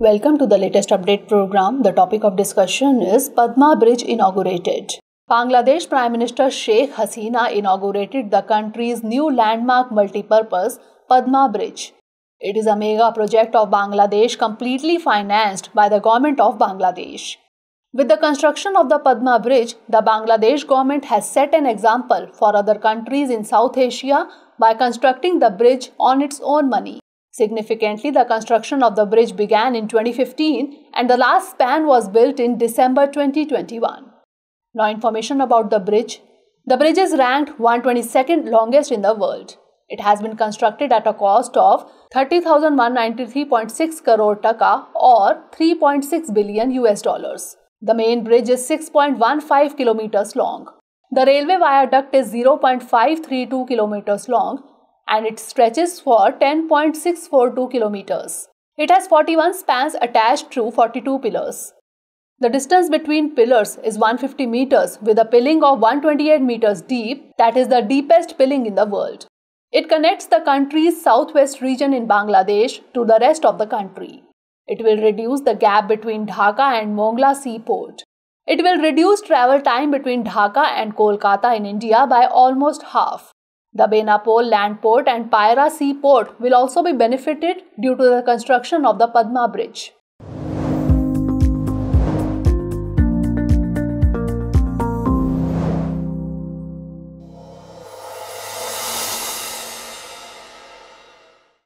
Welcome to the latest update program. The topic of discussion is Padma Bridge inaugurated. Bangladesh Prime Minister Sheikh Hasina inaugurated the country's new landmark multi-purpose Padma Bridge. It is a mega project of Bangladesh completely financed by the government of Bangladesh. With the construction of the Padma Bridge, the Bangladesh government has set an example for other countries in South Asia by constructing the bridge on its own money. Significantly, the construction of the bridge began in 2015 and the last span was built in December 2021. Now, information about the bridge. The bridge is ranked 122nd longest in the world. It has been constructed at a cost of 30,193.6 crore taka or 3.6 billion US dollars. The main bridge is 6.15 kilometers long. The railway viaduct is 0.532 kilometers long and it stretches for 10.642 kilometers. It has 41 spans attached through 42 pillars. The distance between pillars is 150 meters with a pilling of 128 meters deep, that is the deepest pilling in the world. It connects the country's southwest region in Bangladesh to the rest of the country. It will reduce the gap between Dhaka and Mongla seaport. It will reduce travel time between Dhaka and Kolkata in India by almost half. The Benapole Land Port and Pyra Sea Port will also be benefited due to the construction of the Padma Bridge.